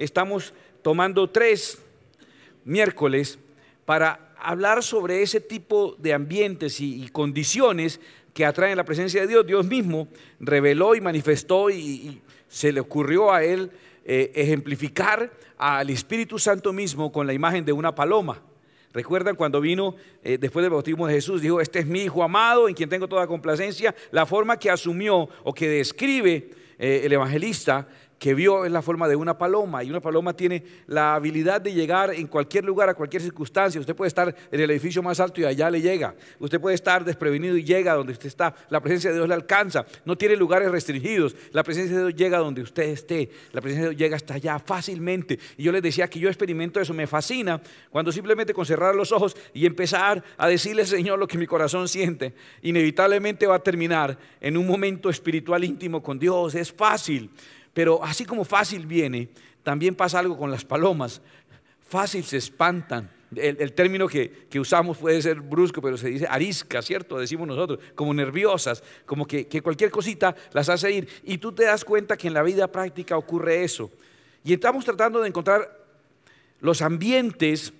estamos tomando tres miércoles para hablar sobre ese tipo de ambientes y, condiciones que atraen la presencia de Dios. Dios mismo reveló y manifestó y, se le ocurrió a él eh, ejemplificar al Espíritu Santo mismo con la imagen de una paloma. Recuerdan cuando vino eh, después del bautismo de Jesús, dijo, este es mi Hijo amado, en quien tengo toda complacencia. La forma que asumió o que describe eh, el evangelista que vio en la forma de una paloma y una paloma tiene la habilidad de llegar en cualquier lugar, a cualquier circunstancia. Usted puede estar en el edificio más alto y allá le llega. Usted puede estar desprevenido y llega donde usted está. La presencia de Dios le alcanza. No tiene lugares restringidos. La presencia de Dios llega donde usted esté. La presencia de Dios llega hasta allá fácilmente. Y yo les decía que yo experimento eso. Me fascina cuando simplemente con cerrar los ojos y empezar a decirle, Señor, lo que mi corazón siente, inevitablemente va a terminar en un momento espiritual íntimo con Dios. Es fácil. Pero así como fácil viene, también pasa algo con las palomas. Fácil se espantan. El, término que, usamos puede ser brusco, pero se dice arisca, ¿cierto? Decimos nosotros, como nerviosas, como que, que cualquier cosita las hace ir. Y tú te das cuenta que en la vida práctica ocurre eso. Y estamos tratando de encontrar los ambientes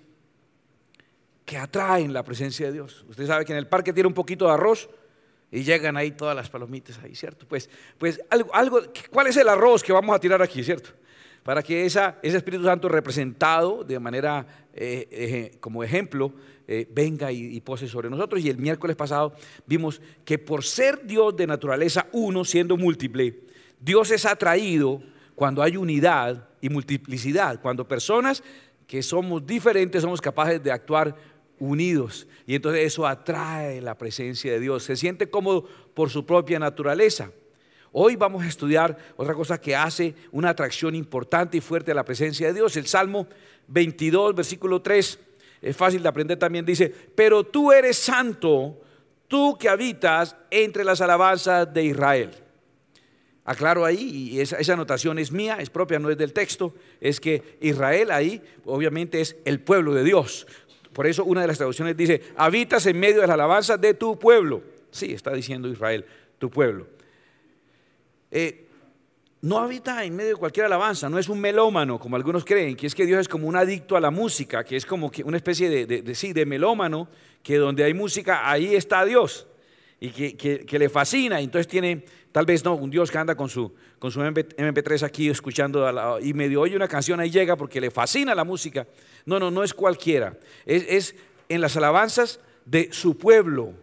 que atraen la presencia de Dios. Usted sabe que en el parque tiene un poquito de arroz, y llegan ahí todas las palomitas ahí, ¿cierto? Pues, pues algo, algo, ¿cuál es el arroz que vamos a tirar aquí, ¿cierto? Para que ese Espíritu Santo representado de manera eh, como ejemplo eh, venga y, y, pose sobre nosotros. Y el miércoles pasado vimos que por ser Dios de naturaleza uno, siendo múltiple, Dios es atraído cuando hay unidad y multiplicidad, cuando personas que somos diferentes somos capaces de actuar unidos. Y entonces eso atrae la presencia de Dios. Se siente cómodo por su propia naturaleza. Hoy vamos a estudiar otra cosa que hace una atracción importante y fuerte a la presencia de Dios. El Salmo 22, versículo 3, es fácil de aprender también, dice, pero tú eres santo, tú que habitas entre las alabanzas de Israel. Aclaro ahí, y esa, esa anotación es mía, es propia, no es del texto, es que Israel ahí obviamente es el pueblo de Dios, por eso una de las traducciones dice, habitas en medio de las alabanzas de tu pueblo. Sí, está diciendo Israel, tu pueblo. Eh, no habita en medio de cualquier alabanza, no es un melómano, como algunos creen, que es que Dios es como un adicto a la música, que es como una especie de, sí, de melómano, que donde hay música, ahí está Dios y que, le fascina. Entonces tiene, tal vez no, un Dios que anda con su, MP, 3 aquí escuchando y medio oye una canción ahí llega porque le fascina la música. No, no, no es cualquiera. Es, es en las alabanzas de su pueblo.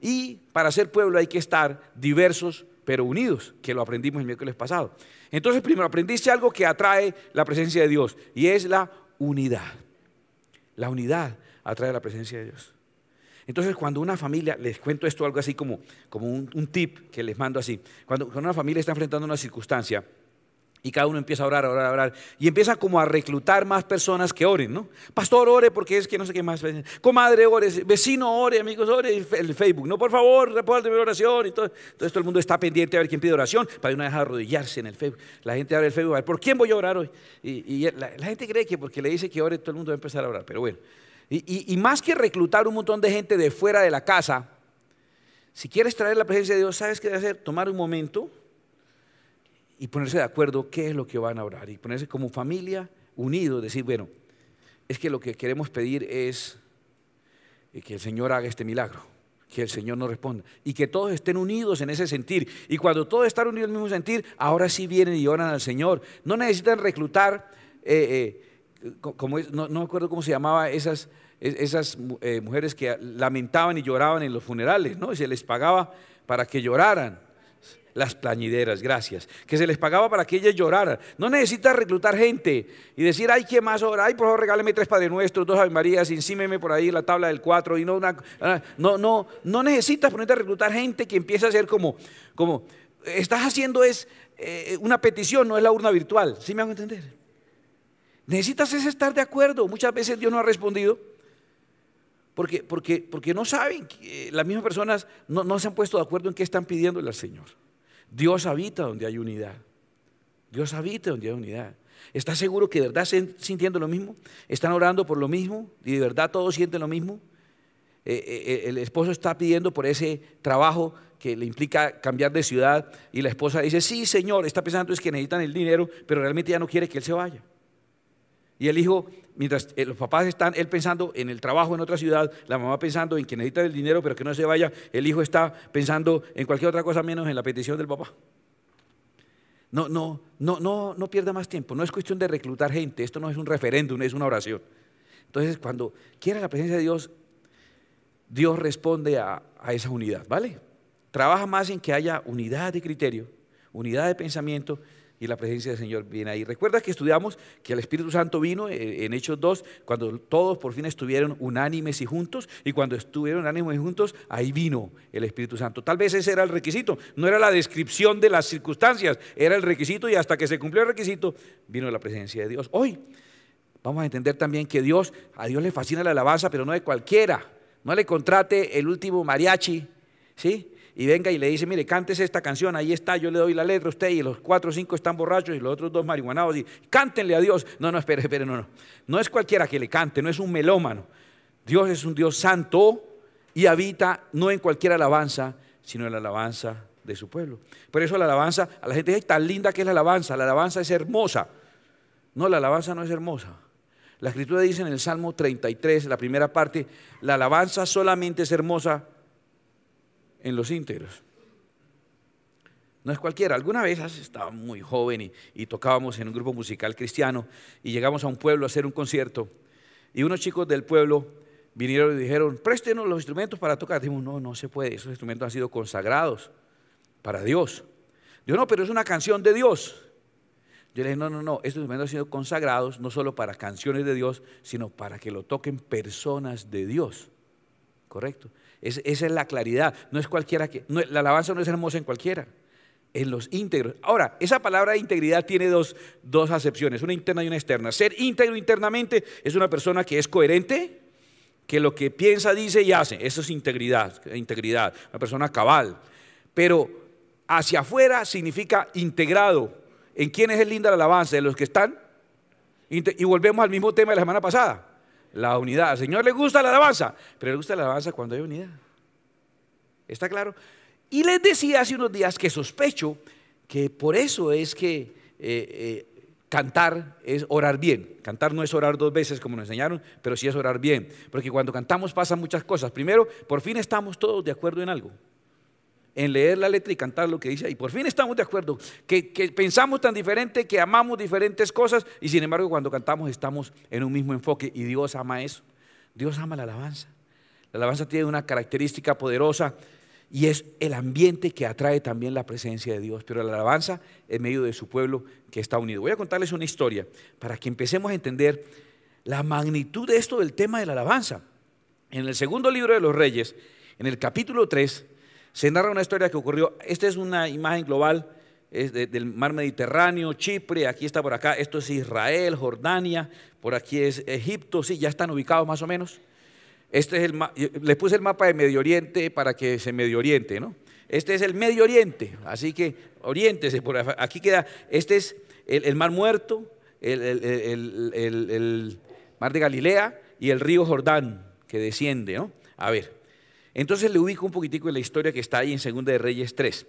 Y para ser pueblo hay que estar diversos pero unidos, que lo aprendimos el miércoles pasado. Entonces, primero, aprendiste algo que atrae la presencia de Dios y es la unidad. La unidad atrae la presencia de Dios. Entonces, cuando una familia, les cuento esto algo así como, como un, tip que les mando así, cuando, una familia está enfrentando una circunstancia, y cada uno empieza a orar, orar, orar. Y empieza como a reclutar más personas que oren, ¿no? Pastor, ore porque es que no sé qué más. Comadre, ore. Vecino, ore. Amigos, ore. El Facebook, no, por favor, mi oración. Y todo. Entonces todo el mundo está pendiente a ver quién pide oración para no dejar arrodillarse en el Facebook. La gente abre el Facebook, a ver, ¿por quién voy a orar hoy? Y, la, gente cree que porque le dice que ore, todo el mundo va a empezar a orar. Pero bueno, y, más que reclutar un montón de gente de fuera de la casa, si quieres traer la presencia de Dios, ¿sabes qué debe hacer? Tomar un momento y ponerse de acuerdo qué es lo que van a orar. Y ponerse como familia unidos, decir, bueno, es que lo que queremos pedir es eh, que el Señor haga este milagro, que el Señor nos responda y que todos estén unidos en ese sentir. Y cuando todos están unidos en el mismo sentir, ahora sí vienen y oran al Señor. No necesitan reclutar eh, eh, es, no, me acuerdo cómo se llamaba esas, esas eh, mujeres que lamentaban y lloraban en los funerales, ¿no? Y se les pagaba para que lloraran. Las plañideras, gracias. Que se les pagaba para que ellas lloraran. No necesitas reclutar gente y decir, ay, ¿qué más ahora? Ay, por favor, regáleme tres Padre Nuestros, dos Ave Marías, por ahí la tabla del cuatro. Y no, una, ah, no, no, no necesitas ponerte a reclutar gente que empieza a ser como, como, estás haciendo es eh, una petición, no es la urna virtual. ¿Sí me hago entender? Necesitas es estar de acuerdo. Muchas veces Dios no ha respondido porque, porque, porque no saben, eh, las mismas personas no, se han puesto de acuerdo en qué están pidiéndole al Señor. Dios habita donde hay unidad. Dios habita donde hay unidad. ¿Estás seguro que de verdad están sintiendo lo mismo? ¿Están orando por lo mismo? ¿Y de verdad todos sienten lo mismo? Eh, eh, el esposo está pidiendo por ese trabajo que le implica cambiar de ciudad y la esposa dice, sí, señor, está pensando es que necesitan el dinero, pero realmente ya no quiere que él se vaya. Y el hijo, mientras eh, los papás están, él pensando en el trabajo en otra ciudad, la mamá pensando en que necesita el dinero, pero que no se vaya, el hijo está pensando en cualquier otra cosa menos en la petición del papá. No, no, no, no, no pierda más tiempo. No es cuestión de reclutar gente. Esto no es un referéndum, es una oración. Entonces, cuando quiera la presencia de Dios, Dios responde a, a esa unidad, ¿vale? Trabaja más en que haya unidad de criterio, unidad de pensamiento, y la presencia del Señor viene ahí. Recuerda que estudiamos que el Espíritu Santo vino eh, en Hechos 2, cuando todos por fin estuvieron unánimes y juntos, y cuando estuvieron unánimes y juntos, ahí vino el Espíritu Santo. Tal vez ese era el requisito, no era la descripción de las circunstancias, era el requisito y hasta que se cumplió el requisito, vino la presencia de Dios. Hoy vamos a entender también que Dios, a Dios le fascina la alabanza, pero no de cualquiera. No le contrate el último mariachi, ¿sí? y venga y le dice, mire, cántese esta canción, ahí está, yo le doy la letra a usted y los cuatro o cinco están borrachos y los otros dos marihuanados y cántenle a Dios. No, no, espere, espere, no, no. No es cualquiera que le cante, no es un melómano. Dios es un Dios santo y habita no en cualquier alabanza, sino en la alabanza de su pueblo. Por eso la alabanza, a la gente dice, tan linda que es la alabanza, la alabanza es hermosa. No, la alabanza no es hermosa. La escritura dice en el Salmo 33, la primera parte, la alabanza solamente es hermosa en los íntegros. No es cualquiera. Alguna vez estaba muy joven y, tocábamos en un grupo musical cristiano y llegamos a un pueblo a hacer un concierto y unos chicos del pueblo vinieron y dijeron, préstenos los instrumentos para tocar. Dijimos, no, no se puede, esos instrumentos han sido consagrados para Dios. Yo no, pero es una canción de Dios. Yo le dije, no, no, no, estos instrumentos han sido consagrados no solo para canciones de Dios, sino para que lo toquen personas de Dios. ¿correcto? esa es la claridad, no es cualquiera que, la alabanza no es hermosa en cualquiera, en los íntegros. Ahora, esa palabra de integridad tiene dos, acepciones, una interna y una externa. Ser íntegro internamente es una persona que es coherente, que lo que piensa, dice y hace, eso es integridad, integridad, una persona cabal. Pero hacia afuera significa integrado. ¿En quién es linda la alabanza? ¿De los que están? Y volvemos al mismo tema de la semana pasada. La unidad. Al Señor le gusta la alabanza, pero le gusta la alabanza cuando hay unidad. ¿Está claro? Y les decía hace unos días que sospecho que por eso es que eh, eh, cantar es orar bien. Cantar no es orar dos veces como nos enseñaron, pero sí es orar bien. Porque cuando cantamos pasan muchas cosas. Primero, por fin estamos todos de acuerdo en algo en leer la letra y cantar lo que dice y Por fin estamos de acuerdo, que, pensamos tan diferente, que amamos diferentes cosas y sin embargo cuando cantamos estamos en un mismo enfoque y Dios ama eso. Dios ama la alabanza. La alabanza tiene una característica poderosa y es el ambiente que atrae también la presencia de Dios, pero la alabanza en medio de su pueblo que está unido. Voy a contarles una historia para que empecemos a entender la magnitud de esto del tema de la alabanza. En el segundo libro de los Reyes, en el capítulo 3, se narra una historia que ocurrió, esta es una imagen global del mar Mediterráneo, Chipre, aquí está por acá, esto es Israel, Jordania, por aquí es Egipto, sí, ya están ubicados más o menos. Este es el, le puse el mapa de Medio Oriente para que se Medio Oriente, ¿no? Este es el Medio Oriente, así que oriéntese, por aquí queda, este es el, Mar Muerto, el, el Mar de Galilea y el río Jordán que desciende, ¿no? A ver, entonces le ubico un poquitico en la historia que está ahí en Segunda de Reyes 3.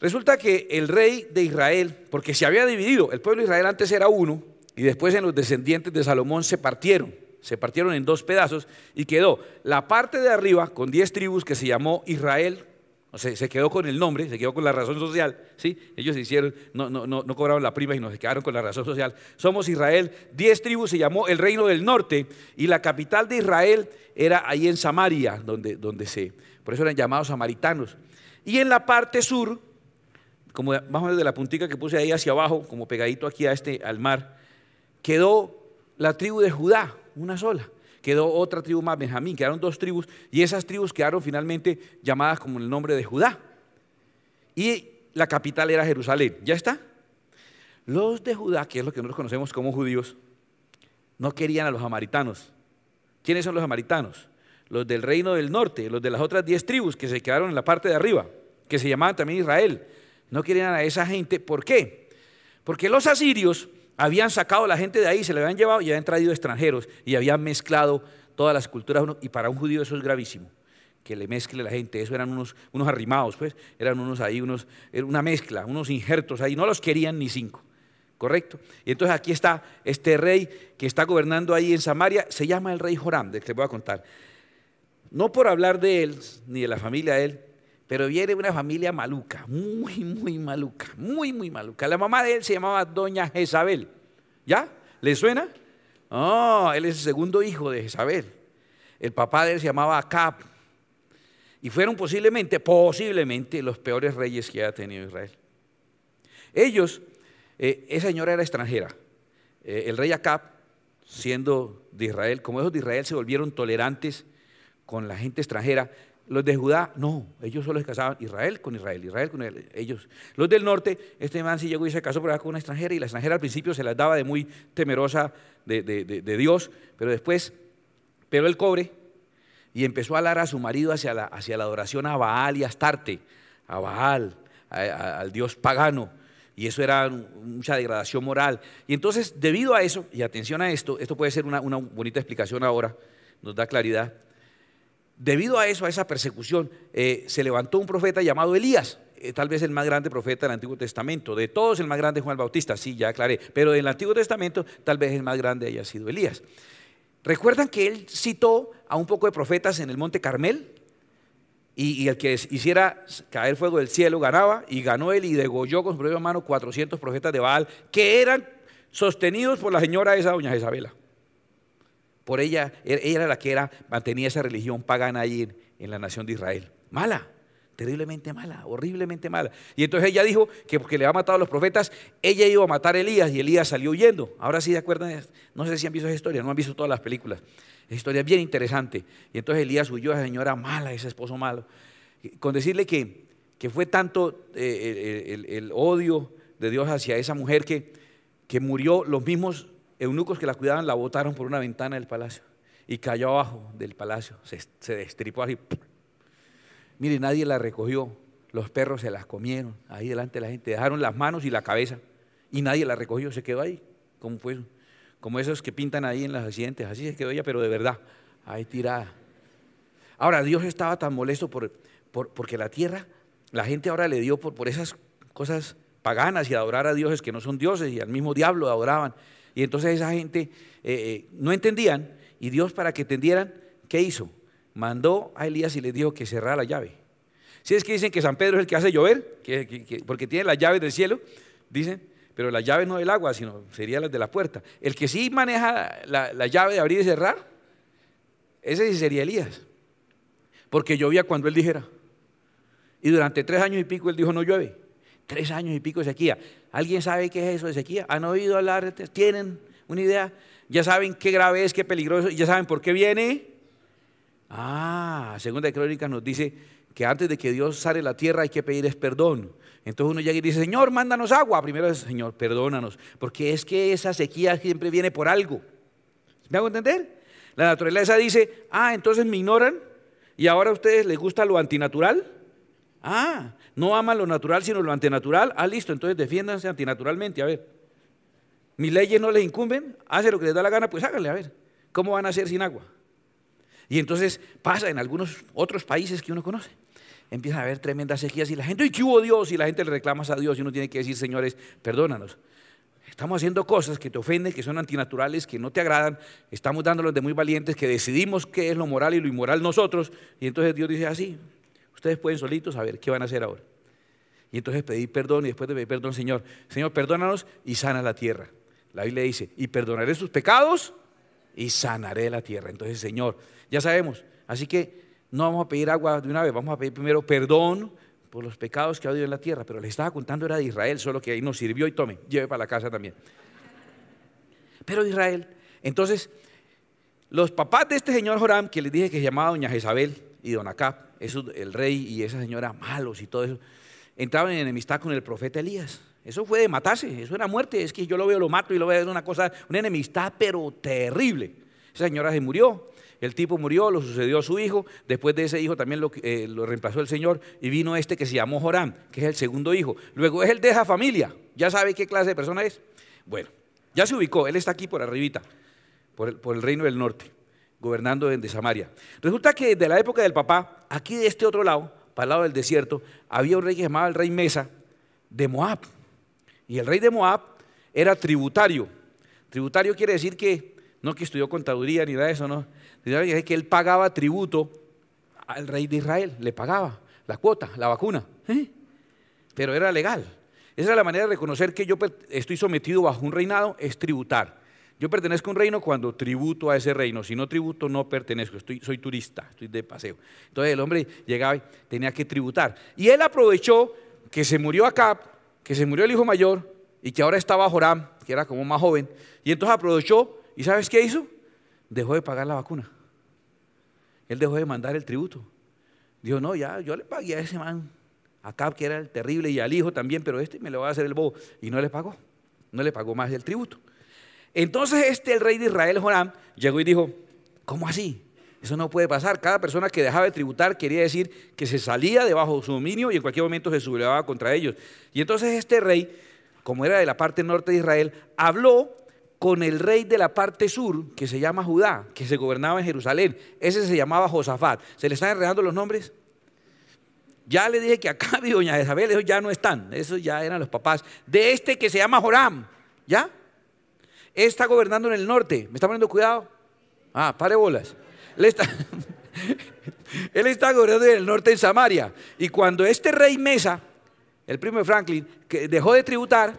Resulta que el rey de Israel, porque se había dividido, el pueblo de Israel antes era uno y después en los descendientes de Salomón se partieron, se partieron en dos pedazos y quedó la parte de arriba con diez tribus que se llamó Israel se, se, quedó con el nombre, se quedó con la razón social, ¿sí? Ellos hicieron, no, no, no, no cobraron la prima y nos quedaron con la razón social. Somos Israel, diez tribus se llamó el reino del norte y la capital de Israel era ahí en Samaria, donde, donde se, por eso eran llamados samaritanos. Y en la parte sur, como más o menos de la puntica que puse ahí hacia abajo, como pegadito aquí a este, al mar, quedó la tribu de Judá, una sola quedó otra tribu más, Benjamín, quedaron dos tribus, y esas tribus quedaron finalmente llamadas como el nombre de Judá. Y la capital era Jerusalén, ¿ya está? Los de Judá, que es lo que nosotros conocemos como judíos, no querían a los samaritanos. ¿Quiénes son los samaritanos? Los del reino del norte, los de las otras diez tribus que se quedaron en la parte de arriba, que se llamaban también Israel. No querían a esa gente, ¿por qué? Porque los asirios habían sacado a la gente de ahí, se la habían llevado y habían traído extranjeros y habían mezclado todas las culturas. Y para un judío eso es gravísimo, que le mezcle la gente. Eso eran unos, arrimados, pues, eran unos ahí, unos, una mezcla, unos injertos ahí. No los querían ni cinco, ¿correcto? Y entonces aquí está este rey que está gobernando ahí en Samaria, se llama el rey Joram, del que les voy a contar. No por hablar de él, ni de la familia de él, pero viene una familia maluca, muy, muy maluca, muy, muy maluca. La mamá de él se llamaba Doña Jezabel. ¿Ya? ¿Le suena? Oh, él es el segundo hijo de Jezabel. El papá de él se llamaba Acab. Y fueron posiblemente, posiblemente, los peores reyes que ha tenido Israel. Ellos, eh, esa señora era extranjera. Eh, el rey Acab, siendo de Israel, como esos de Israel se volvieron tolerantes con la gente extranjera, los de Judá, no, ellos solo se casaban Israel con Israel, Israel con ellos. Los del norte, este man si llegó y se casó por con una extranjera y la extranjera al principio se las daba de muy temerosa de, Dios, pero después pero el cobre y empezó a alar a su marido hacia la, hacia la adoración a Baal y a Astarte, a Baal, al dios pagano. Y eso era mucha degradación moral. Y entonces, debido a eso, y atención a esto, esto puede ser una, una bonita explicación ahora, nos da claridad. Debido a eso, a esa persecución, eh, se levantó un profeta llamado Elías, eh, tal vez el más grande profeta del Antiguo Testamento. De todos, el más grande Juan el Bautista, sí, ya aclaré. Pero del Antiguo Testamento, tal vez el más grande haya sido Elías. ¿Recuerdan que él citó a un poco de profetas en el Monte Carmel? Y, y, el que hiciera caer fuego del cielo ganaba, y ganó él y degolló con su propia mano 400 profetas de Baal, que eran sostenidos por la señora esa, doña Isabela. Por ella, er, ella era la que era, mantenía esa religión pagana ahí en, la nación de Israel. Mala, terriblemente mala, horriblemente mala. Y entonces ella dijo que porque le había matado a los profetas, ella iba a matar a Elías y Elías salió huyendo. Ahora sí se acuerdan, no sé si han visto esa historia, no han visto todas las películas. Esa historia es bien interesante. Y entonces Elías huyó a esa señora mala, ese esposo malo. Con decirle que, que fue tanto eh, el, odio de Dios hacia esa mujer que, que murió los mismos eunucos que la cuidaban la botaron por una ventana del palacio y cayó abajo del palacio, se, destripó así. Mire, nadie la recogió, los perros se las comieron ahí delante de la gente, dejaron las manos y la cabeza y nadie la recogió, se quedó ahí, como, como esos que pintan ahí en los accidentes, así se quedó ella, pero de verdad, ahí tirada. Ahora, Dios estaba tan molesto por, porque la tierra, la gente ahora le dio por, por esas cosas paganas y adorar a dioses que no son dioses y al mismo diablo adoraban. Y entonces esa gente eh, eh, no entendían y Dios para que entendieran, ¿qué hizo? Mandó a Elías y le dijo que cerrara la llave. Si es que dicen que San Pedro es el que hace llover, porque tiene las llaves del cielo, dicen, pero las llaves no del agua, sino serían las de la puerta. El que sí maneja la, la llave de abrir y cerrar, ese sí sería Elías. Porque llovía cuando él dijera. Y durante tres años y pico él dijo no llueve. Tres años y pico de sequía. ¿Alguien sabe qué es eso de sequía? ¿Han oído hablar? Este? ¿Tienen una idea? ¿Ya saben qué grave es, qué peligroso? ¿Ya saben por qué viene? Ah, Segunda Crónica Crónicas nos dice que antes de que Dios sale la tierra hay que pedir perdón. Entonces uno llega y dice, Señor, mándanos agua. Primero dice, Señor, perdónanos, porque es que esa sequía siempre viene por algo. ¿Me hago entender? La naturaleza dice, ah, entonces me ignoran y ahora a ustedes les gusta lo antinatural. Ah, no aman lo natural sino lo antinatural, ah, listo, entonces defiéndanse antinaturalmente, a ver. Mis leyes no les incumben, hace lo que les da la gana, pues háganle, a ver. ¿Cómo van a hacer sin agua? Y entonces pasa en algunos otros países que uno conoce. empieza a haber tremendas sequías y la gente, ¡y qué hubo Dios! Y la gente le reclama a Dios y uno tiene que decir, señores, perdónanos. Estamos haciendo cosas que te ofenden, que son antinaturales, que no te agradan. Estamos dándolos de muy valientes, que decidimos qué es lo moral y lo inmoral nosotros. Y entonces Dios dice así, ah, Ustedes pueden solitos saber qué van a hacer ahora. Y entonces pedí perdón y después de pedir perdón, Señor, Señor, perdónanos y sana la tierra. La Biblia dice, y perdonaré sus pecados y sanaré la tierra. Entonces, Señor, ya sabemos. Así que no vamos a pedir agua de una vez, vamos a pedir primero perdón por los pecados que ha habido en la tierra. Pero les estaba contando era de Israel, solo que ahí nos sirvió y tome, lleve para la casa también. Pero Israel, entonces, los papás de este señor Joram, que les dije que se llamaba doña Jezabel y don Acab, el rey y esa señora malos y todo eso, entraban en enemistad con el profeta Elías. Eso fue de matarse, eso era muerte. Es que yo lo veo, lo mato y lo veo, es una cosa, una enemistad, pero terrible. Esa señora se murió, el tipo murió, lo sucedió a su hijo, después de ese hijo también lo, eh, reemplazó el Señor y vino este que se llamó Joram, que es el segundo hijo. Luego es el de esa familia, ya sabe qué clase de persona es. Bueno, ya se ubicó, él está aquí por arribita, por el reino del norte gobernando desde Samaria. Resulta que desde la época del papá, aquí de este otro lado, para el lado del desierto, había un rey que llamaba el rey Mesa de Moab. Y el rey de Moab era tributario. Tributario quiere decir que, no que estudió contaduría ni nada de eso, no. Tributario que él pagaba tributo al rey de Israel, le pagaba la cuota, la vacuna. ¿eh? Pero era legal. Esa es la manera de reconocer que yo pues, estoy sometido bajo un reinado, es tributar. Yo pertenezco a un reino cuando tributo a ese reino. Si no tributo, no pertenezco. Estoy, soy turista, estoy de paseo. Entonces el hombre llegaba y tenía que tributar. Y él aprovechó que se murió Acab, que se murió el hijo mayor y que ahora estaba Joram, que era como más joven. Y entonces aprovechó y ¿sabes qué hizo? Dejó de pagar la vacuna. Él dejó de mandar el tributo. Dijo, no, ya, yo le pagué a ese man, Acab, que era el terrible, y al hijo también, pero este me lo va a hacer el bobo. Y no le pagó. No le pagó más el tributo. Entonces este, el rey de Israel, Joram, llegó y dijo, ¿cómo así? Eso no puede pasar. Cada persona que dejaba de tributar quería decir que se salía debajo de su dominio y en cualquier momento se sublevaba contra ellos. Y entonces este rey, como era de la parte norte de Israel, habló con el rey de la parte sur, que se llama Judá, que se gobernaba en Jerusalén. Ese se llamaba Josafat. ¿Se le están enredando los nombres? Ya le dije que acá y doña Isabel, ellos ya no están. Esos ya eran los papás de este que se llama Joram. ¿Ya? está gobernando en el norte. ¿Me está poniendo cuidado? Ah, pare bolas. Él está, gobernando en el norte en Samaria. Y cuando este rey Mesa, el primo de Franklin, que dejó de tributar,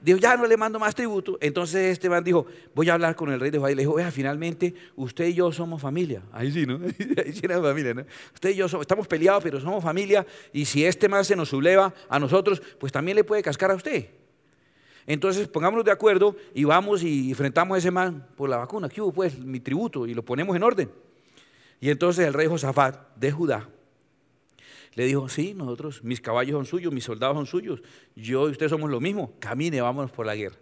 dijo, ya no le mando más tributo. Entonces este man dijo, voy a hablar con el rey de Judá. le dijo, vea, finalmente usted y yo somos familia. Ahí sí, ¿no? Ahí sí era familia, ¿no? Usted y yo somos, estamos peleados, pero somos familia. Y si este man se nos subleva a nosotros, pues también le puede cascar a usted. Entonces pongámonos de acuerdo y vamos y enfrentamos a ese man por la vacuna. ¿Qué hubo? Pues mi tributo y lo ponemos en orden. Y entonces el rey Josafat de Judá le dijo, sí, nosotros, mis caballos son suyos, mis soldados son suyos, yo y usted somos lo mismo, camine, vámonos por la guerra.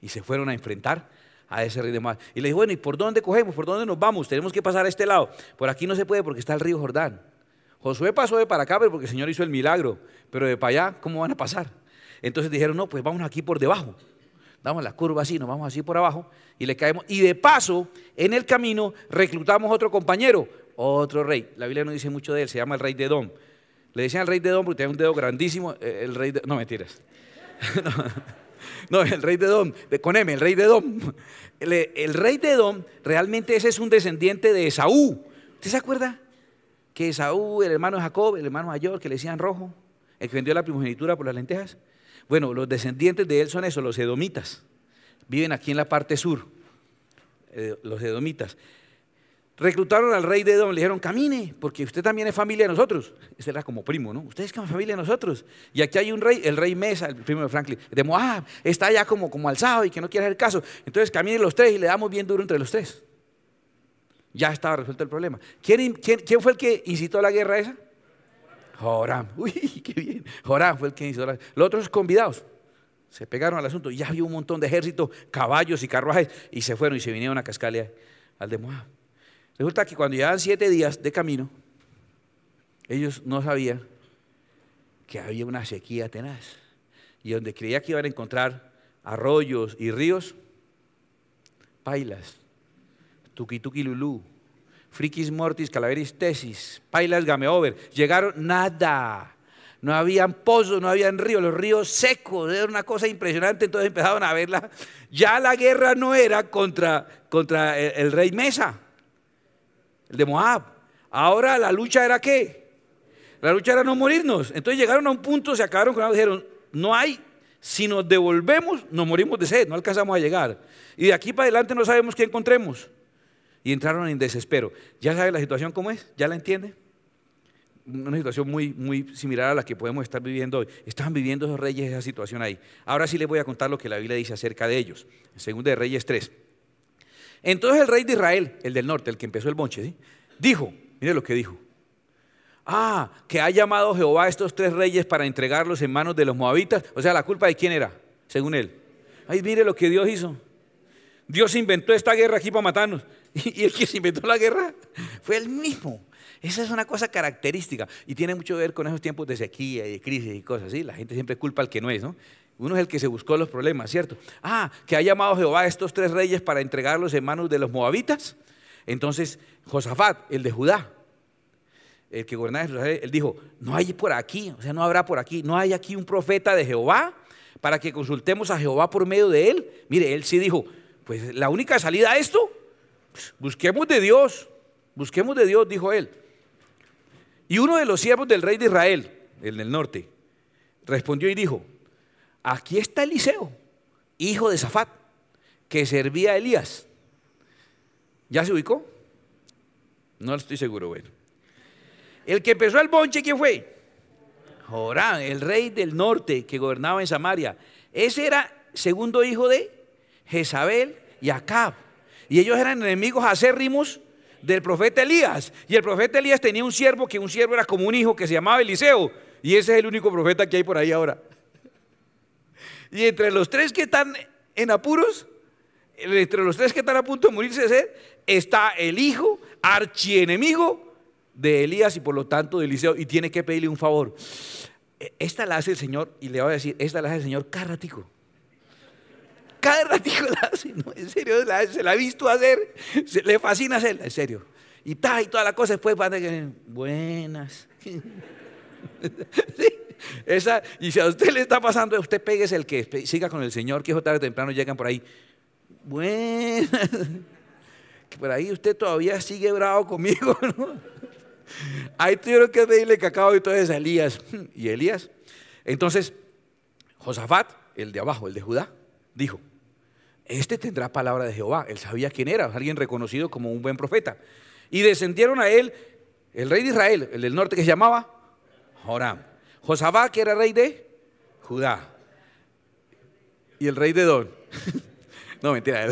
Y se fueron a enfrentar a ese rey de Moab. Y le dijo, bueno, ¿y por dónde cogemos? ¿Por dónde nos vamos? Tenemos que pasar a este lado. Por aquí no se puede porque está el río Jordán. Josué pasó de para acá porque el Señor hizo el milagro, pero de para allá, ¿cómo van a pasar? Entonces dijeron, no, pues vamos aquí por debajo. Damos la curva así, nos vamos así por abajo y le caemos. Y de paso, en el camino, reclutamos otro compañero, otro rey. La Biblia no dice mucho de él, se llama el rey de Dom. Le decían al rey de Dom porque tenía un dedo grandísimo, eh, el rey de... No, mentiras. no, el rey de Dom, con M, el rey de Dom. El, rey de Dom realmente ese es un descendiente de Esaú. ¿Usted se acuerda? Que Esaú, el hermano de Jacob, el hermano mayor, que le decían rojo, el que vendió la primogenitura por las lentejas. Bueno, los descendientes de él son esos, los edomitas. Viven aquí en la parte sur, eh, los edomitas. Reclutaron al rey de Edom, le dijeron, camine, porque usted también es familia de nosotros. Ese era como primo, ¿no? Usted es como familia de nosotros. Y aquí hay un rey, el rey Mesa, el primo de Franklin, de Moab, está allá como, como alzado y que no quiere hacer caso. Entonces caminen los tres y le damos bien duro entre los tres. Ya estaba resuelto el problema. ¿Quién, fue el que incitó la guerra esa? Joram. Uy, qué bien. Joram fue el que hizo. La... Los otros convidados se pegaron al asunto. Ya había un montón de ejército, caballos y carruajes y se fueron y se vinieron a Cascalia al de Moab. Resulta que cuando llevaban siete días de camino, ellos no sabían que había una sequía tenaz. Y donde creía que iban a encontrar arroyos y ríos, pailas, tuquituquilulú, frikis mortis, calaveris tesis, pailas gameover. Llegaron, nada. No habían pozos, no habían ríos, los ríos secos, era una cosa impresionante. Entonces empezaron a verla. Ya la guerra no era contra, contra el, rey Mesa, el de Moab. Ahora la lucha era qué? La lucha era no morirnos. Entonces llegaron a un punto, se acabaron con algo, dijeron, no hay, si nos devolvemos, nos morimos de sed, no alcanzamos a llegar. Y de aquí para adelante no sabemos qué encontremos y entraron en desespero. ¿Ya sabe la situación cómo es? ¿Ya la entiende? Una situación muy, muy similar a la que podemos estar viviendo hoy. Estaban viviendo esos reyes esa situación ahí. Ahora sí les voy a contar lo que la Biblia dice acerca de ellos. Según de Reyes 3. Entonces el rey de Israel, el del norte, el que empezó el bonche, dijo, mire lo que dijo. Ah, que ha llamado Jehová a estos tres reyes para entregarlos en manos de los moabitas. O sea, la culpa de quién era, según él. Ay, mire lo que Dios hizo. Dios inventó esta guerra aquí para matarnos. Y el que se inventó la guerra fue el mismo. Esa es una cosa característica y tiene mucho que ver con esos tiempos de sequía y de crisis y cosas así. La gente siempre culpa al que no es, ¿no? Uno es el que se buscó los problemas, ¿cierto? Ah, que ha llamado Jehová a estos tres reyes para entregarlos en manos de los moabitas. Entonces, Josafat, el de Judá, el que gobernaba Israel, él dijo, no hay por aquí, o sea, no habrá por aquí, no hay aquí un profeta de Jehová para que consultemos a Jehová por medio de él. Mire, él sí dijo, pues la única salida a esto Busquemos de Dios, busquemos de Dios, dijo él. Y uno de los siervos del rey de Israel, el del norte, respondió y dijo, aquí está Eliseo, hijo de Safat, que servía a Elías. ¿Ya se ubicó? No estoy seguro, bueno. El que empezó el bonche, ¿quién fue? Jorán, el rey del norte que gobernaba en Samaria. Ese era segundo hijo de Jezabel y Acab. Y ellos eran enemigos acérrimos del profeta Elías. Y el profeta Elías tenía un siervo, que un siervo era como un hijo, que se llamaba Eliseo. Y ese es el único profeta que hay por ahí ahora. Y entre los tres que están en apuros, entre los tres que están a punto de morirse de sed, está el hijo archienemigo de Elías y por lo tanto de Eliseo. Y tiene que pedirle un favor. E, esta la hace el Señor, y le va a decir, esta la hace el Señor cada cada ratito ¿no? En serio, se la ha visto hacer, se, le fascina hacerla, en serio. Y y toda la cosa, después van a decir, buenas. Esa, y si a usted le está pasando, usted pegue el que siga con el Señor, que tarde o temprano llegan por ahí. Buenas. Que por ahí usted todavía sigue bravo conmigo, ¿no? Ahí tuvieron que pedirle cacao y todo eso a Elías. Y Elías. Entonces, Josafat, el de abajo, el de Judá, dijo, este tendrá palabra de Jehová. Él sabía quién era, alguien reconocido como un buen profeta. Y descendieron a él el rey de Israel, el del norte que se llamaba Joram. Josabá, que era rey de Judá. Y el rey de Edom. no, mentira,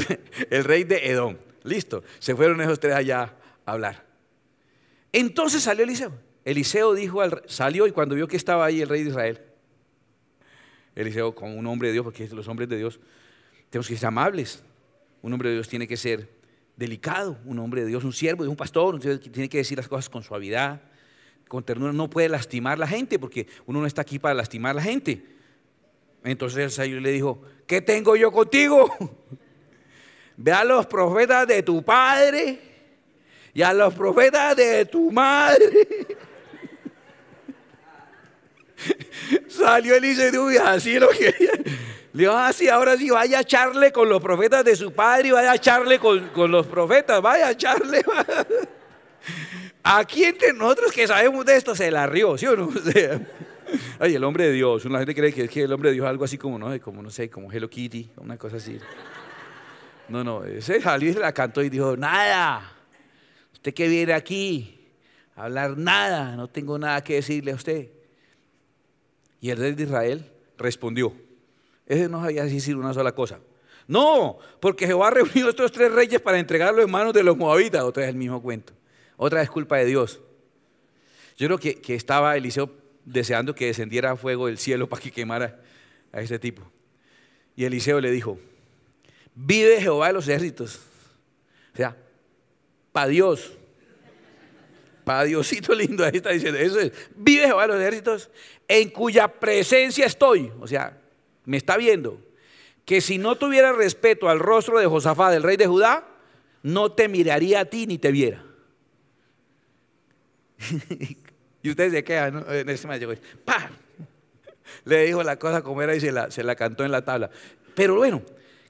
el, rey de Edom. Listo, se fueron esos tres allá a hablar. Entonces salió Eliseo. Eliseo dijo al, salió y cuando vio que estaba ahí el rey de Israel, Eliseo, como un hombre de Dios, porque los hombres de Dios tenemos que ser amables. Un hombre de Dios tiene que ser delicado, un hombre de Dios, un siervo, un pastor, tiene que decir las cosas con suavidad, con ternura. No puede lastimar a la gente porque uno no está aquí para lastimar a la gente. Entonces el Señor le dijo, ¿qué tengo yo contigo? Ve a los profetas de tu padre y a los profetas de tu madre. Salió el y dijo, así lo quería. Dios, ah, ahora sí, vaya a echarle con los profetas de su padre vaya a echarle con, los profetas, vaya a echarle. Aquí entre nosotros que sabemos de esto se la rió, ¿sí o no? ay, el hombre de Dios, una gente cree que es que el hombre de Dios es algo así como, no, como, no sé, como Hello Kitty, una cosa así. No, no, ese Jalí se la cantó y dijo, nada, usted que viene aquí a hablar nada, no tengo nada que decirle a usted. Y el rey de Israel respondió. Ese no sabía decir una sola cosa. No, porque Jehová reunió a estos tres reyes para entregarlo en manos de los moabitas. Otra vez el mismo cuento. Otra vez culpa de Dios. Yo creo que, que estaba Eliseo deseando que descendiera fuego del cielo para que quemara a ese tipo. Y Eliseo le dijo, vive Jehová de los ejércitos. O sea, para Dios. Para Diosito lindo, ahí está diciendo, eso es, vive Jehová de los ejércitos en cuya presencia estoy. O sea, me está viendo, que si no tuviera respeto al rostro de Josafá, del rey de Judá, no te miraría a ti ni te viera. y ustedes se quedan, ah, En eh, ese llegó, Le dijo la cosa como era y se la, cantó en la tabla. Pero bueno,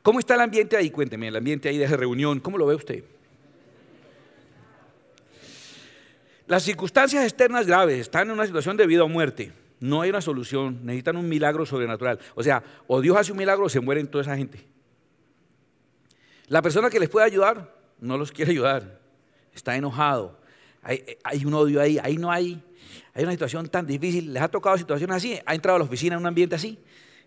¿cómo está el ambiente ahí? Cuénteme, el ambiente ahí de esa reunión, ¿cómo lo ve usted? Las circunstancias externas graves están en una situación de vida o muerte. No hay una solución, necesitan un milagro sobrenatural. O sea, o Dios hace un milagro o se mueren toda esa gente. La persona que les puede ayudar no los quiere ayudar, está enojado, hay, hay, un odio ahí, ahí no hay, hay una situación tan difícil, les ha tocado situaciones así, ha entrado a la oficina en un ambiente así,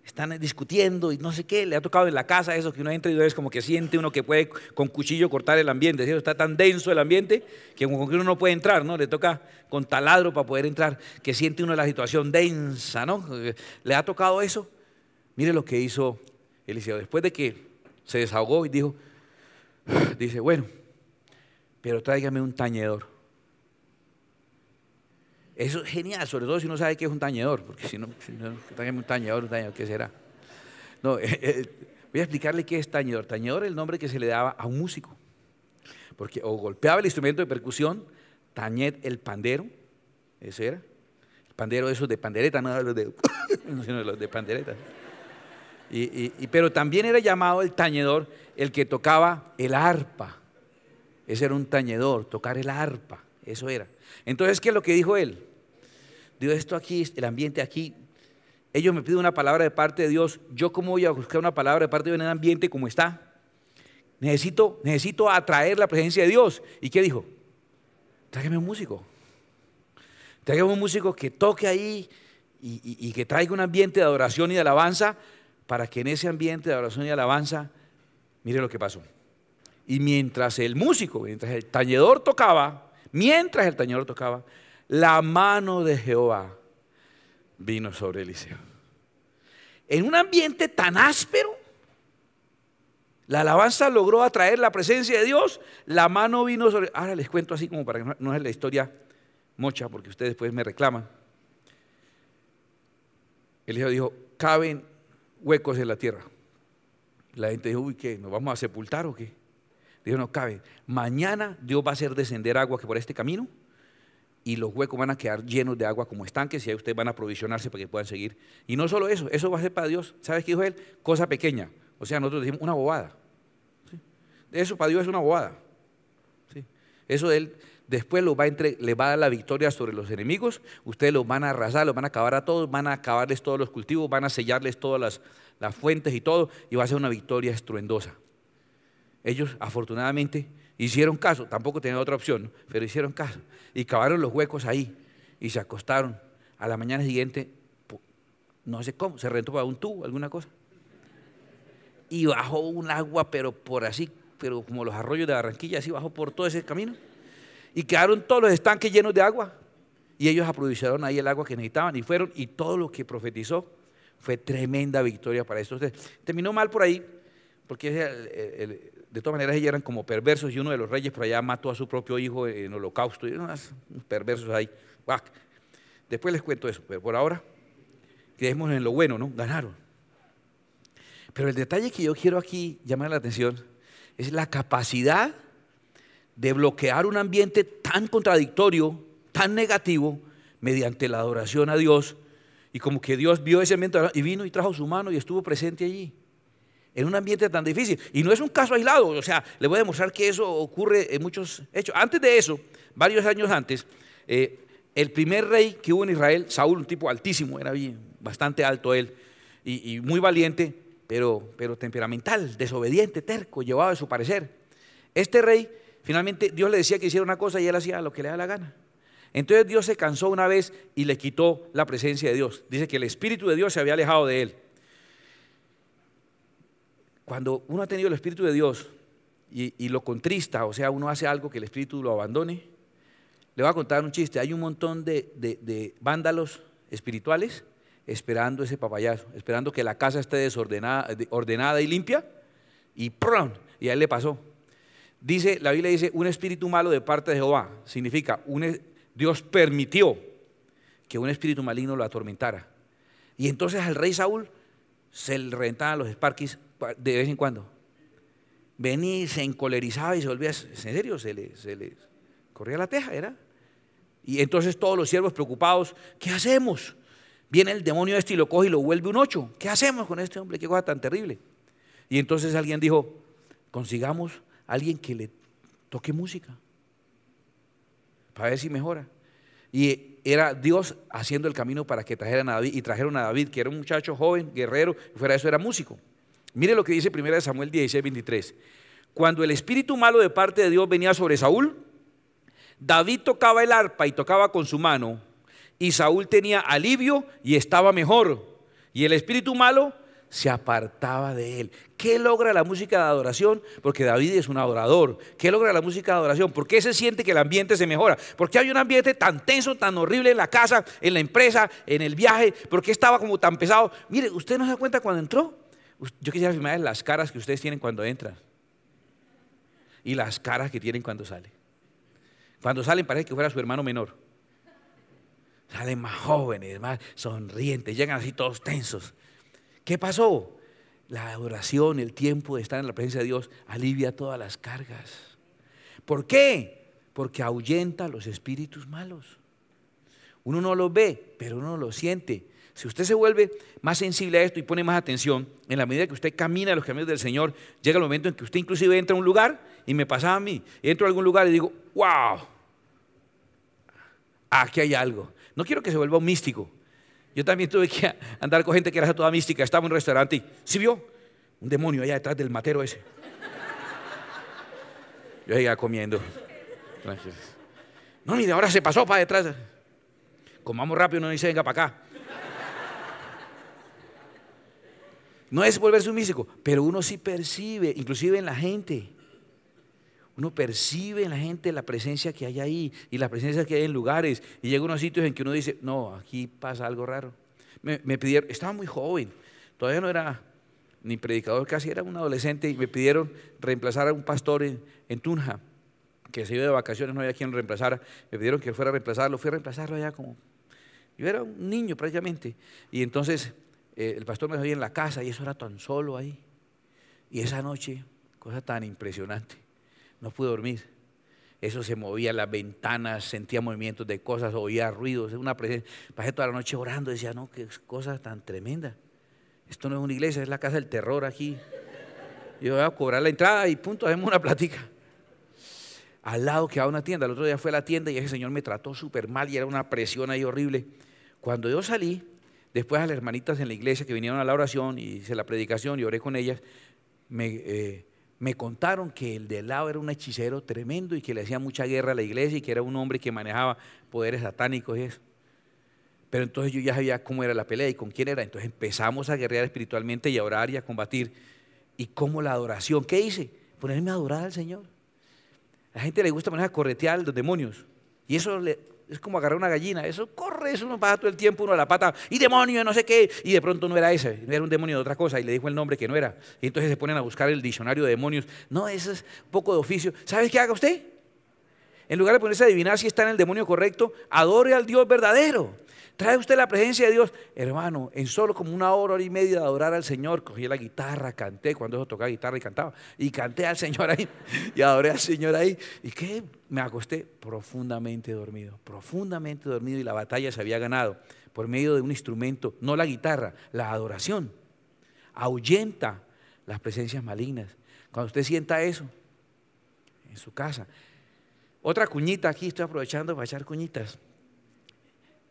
están discutiendo y no sé qué, le ha tocado en la casa eso que uno entra y es como que siente uno que puede con cuchillo cortar el ambiente, está tan denso el ambiente que uno no puede entrar, ¿no? Le toca con taladro para poder entrar, que siente uno la situación densa, ¿no? Le ha tocado eso. Mire lo que hizo Eliseo, después de que se desahogó y dijo, dice, bueno, pero tráigame un tañedor. Eso es genial, sobre todo si uno sabe qué es un tañedor, porque si no, si un tañedor, un ¿qué será? Eh, eh, voy a explicarle qué es tañedor. Tañedor es el nombre que se le daba a un músico, porque o golpeaba el instrumento de percusión, tañed el pandero, eso era. El pandero, esos de pandereta, no los de, sino los de pandereta. Y, y, pero también era llamado el tañedor el que tocaba el arpa. Ese era un tañedor, tocar el arpa, eso era. Entonces, ¿qué es lo que dijo él? Dios esto aquí, el ambiente aquí, ellos me piden una palabra de parte de Dios, yo cómo voy a buscar una palabra de parte de Dios en ambiente como está. Necesito, necesito atraer la presencia de Dios. ¿Y qué dijo? Tráigame un músico. Tráigame un músico que toque ahí y, que traiga un ambiente de adoración y de alabanza para que en ese ambiente de adoración y alabanza, mire lo que pasó. Y mientras el músico, mientras el tañedor tocaba, mientras el tañedor tocaba, la mano de Jehová vino sobre Eliseo. En un ambiente tan áspero, la alabanza logró atraer la presencia de Dios, la mano vino sobre... Ahora les cuento así como para que no, es la historia mocha, porque ustedes después me reclaman. Eliseo dijo, caben huecos en la tierra. La gente dijo, uy, ¿qué? ¿Nos vamos a sepultar o qué? Dijo, no, caben. Mañana Dios va a hacer descender agua que por este camino y los huecos van a quedar llenos de agua como estanques y ahí ustedes van a provisionarse para que puedan seguir. Y no solo eso, eso va a ser para Dios. ¿Sabes qué dijo él? Cosa pequeña. O sea, nosotros decimos una bobada. Eso para Dios es una bobada. Eso él después lo va a entre, le va a dar la victoria sobre los enemigos. Ustedes los van a arrasar, los van a acabar a todos, van a acabarles todos los cultivos, van a sellarles todas las, las fuentes y todo. Y va a ser una victoria estruendosa. Ellos, afortunadamente, Hicieron caso, tampoco tenían otra opción, pero hicieron caso. Y cavaron los huecos ahí y se acostaron. A la mañana siguiente, no sé cómo, se rentó para un tubo, alguna cosa. Y bajó un agua, pero por así, pero como los arroyos de Barranquilla, así bajó por todo ese camino. Y quedaron todos los estanques llenos de agua. Y ellos aprovecharon ahí el agua que necesitaban y fueron. Y todo lo que profetizó fue tremenda victoria para estos. Terminó mal por ahí, porque el, de todas maneras ellos eran como perversos y uno de los reyes por allá mató a su propio hijo en holocausto. Y unos perversos ahí. Después les cuento eso, pero por ahora creemos en lo bueno, ¿no? Ganaron. Pero el detalle que yo quiero aquí llamar la atención es la capacidad de bloquear un ambiente tan contradictorio, tan negativo, mediante la adoración a Dios. Y como que Dios vio ese ambiente y vino y trajo su mano y estuvo presente allí en un ambiente tan difícil. Y no es un caso aislado, o sea, le voy a demostrar que eso ocurre en muchos hechos. Antes de eso, varios años antes, eh, el primer rey que hubo en Israel, Saúl, un tipo altísimo, era bien, bastante alto él, y, muy valiente, pero, pero temperamental, desobediente, terco, llevado de su parecer. Este rey, finalmente, Dios le decía que hiciera una cosa y él hacía lo que le da la gana. Entonces Dios se cansó una vez y le quitó la presencia de Dios. Dice que el Espíritu de Dios se había alejado de él cuando uno ha tenido el Espíritu de Dios y, lo contrista, o sea, uno hace algo que el Espíritu lo abandone, le voy a contar un chiste. Hay un montón de, vándalos espirituales esperando ese papayazo, esperando que la casa esté desordenada ordenada y limpia, y ¡prum! Y a él le pasó. Dice, la Biblia dice, un espíritu malo de parte de Jehová. Significa, Dios permitió que un espíritu maligno lo atormentara. Y entonces al rey Saúl se le reventaban los Sparkies de vez en cuando. Venía y se encolerizaba y se volvía, en serio, se le, se le corría la teja, era. Y entonces todos los siervos preocupados, ¿qué hacemos? Viene el demonio este y lo coge y lo vuelve un ocho. ¿Qué hacemos con este hombre? Qué cosa tan terrible. Y entonces alguien dijo, consigamos alguien que le toque música, para ver si mejora. Y era Dios haciendo el camino para que trajeran a David y trajeron a David, que era un muchacho joven, guerrero, y fuera de eso era músico. Mire lo que dice 1 Samuel 16, 23. Cuando el espíritu malo de parte de Dios venía sobre Saúl, David tocaba el arpa y tocaba con su mano, y Saúl tenía alivio y estaba mejor. Y el espíritu malo se apartaba de él. ¿Qué logra la música de adoración? Porque David es un adorador. ¿Qué logra la música de adoración? ¿Por qué se siente que el ambiente se mejora? ¿Por qué hay un ambiente tan tenso, tan horrible en la casa, en la empresa, en el viaje? ¿Por qué estaba como tan pesado? Mire, ¿usted no se da cuenta cuando entró? Yo quisiera filmar las caras que ustedes tienen cuando entran y las caras que tienen cuando salen. Cuando salen parece que fuera su hermano menor. Salen más jóvenes, más sonrientes, llegan así todos tensos. ¿Qué pasó? La adoración, el tiempo de estar en la presencia de Dios alivia todas las cargas. ¿Por qué? Porque ahuyenta los espíritus malos. Uno no lo ve, pero uno lo siente. Si usted se vuelve más sensible a esto y pone más atención, en la medida que usted camina los caminos del Señor, llega el momento en que usted inclusive entra a un lugar y me pasa a mí, entro a algún lugar y digo, wow, aquí hay algo. No quiero que se vuelva un místico, yo también tuve que andar con gente que era toda mística. Estaba en un restaurante y, ¿sí vio? Un demonio allá detrás del matero ese. Yo seguía comiendo. No, de ahora se pasó para detrás. Comamos rápido, no dice, venga para acá. No es volverse un místico, pero uno sí percibe, inclusive en la gente. Uno percibe en la gente la presencia que hay ahí y la presencia que hay en lugares. Y llega a unos sitios en que uno dice, no, aquí pasa algo raro. Me, pidieron, estaba muy joven, todavía no era ni predicador, casi era un adolescente y me pidieron reemplazar a un pastor en, Tunja, que se iba de vacaciones, no había quien lo reemplazara. Me pidieron que fuera a reemplazarlo, fui a reemplazarlo allá como... Yo era un niño prácticamente. Y entonces eh, el pastor me dejó en la casa y eso era tan solo ahí. Y esa noche, cosa tan impresionante no pude dormir. Eso se movía las ventanas, sentía movimientos de cosas, oía ruidos, una presencia. Pasé toda la noche orando, decía, no, qué cosa tan tremenda. Esto no es una iglesia, es la casa del terror aquí. Yo voy a cobrar la entrada y punto, hacemos una plática. Al lado quedaba una tienda, el otro día fue a la tienda y ese señor me trató súper mal y era una presión ahí horrible. Cuando yo salí, después a las hermanitas en la iglesia que vinieron a la oración y hice la predicación y oré con ellas, me, eh, me contaron que el de lado era un hechicero tremendo y que le hacía mucha guerra a la iglesia y que era un hombre que manejaba poderes satánicos y eso. Pero entonces yo ya sabía cómo era la pelea y con quién era. Entonces empezamos a guerrear espiritualmente y a orar y a combatir. ¿Y cómo la adoración? ¿Qué hice? Ponerme a adorar al Señor. A la gente le gusta manejar a corretear a los demonios. Y eso le, es como agarrar una gallina, eso corre, eso uno pasa todo el tiempo, uno a la pata, y demonio, no sé qué, y de pronto no era ese, era un demonio de otra cosa, y le dijo el nombre que no era. Y entonces se ponen a buscar el diccionario de demonios. No, eso es poco de oficio. ¿Sabes qué haga usted? En lugar de ponerse a adivinar si está en el demonio correcto, adore al Dios verdadero. Trae usted la presencia de Dios. Hermano, en solo como una hora, hora y media de adorar al Señor, cogí la guitarra, canté, cuando yo tocaba guitarra y cantaba, y canté al Señor ahí, y adoré al Señor ahí. ¿Y qué? Me acosté profundamente dormido, profundamente dormido, y la batalla se había ganado por medio de un instrumento, no la guitarra, la adoración. Ahuyenta las presencias malignas. Cuando usted sienta eso en su casa, otra cuñita aquí, estoy aprovechando para echar cuñitas.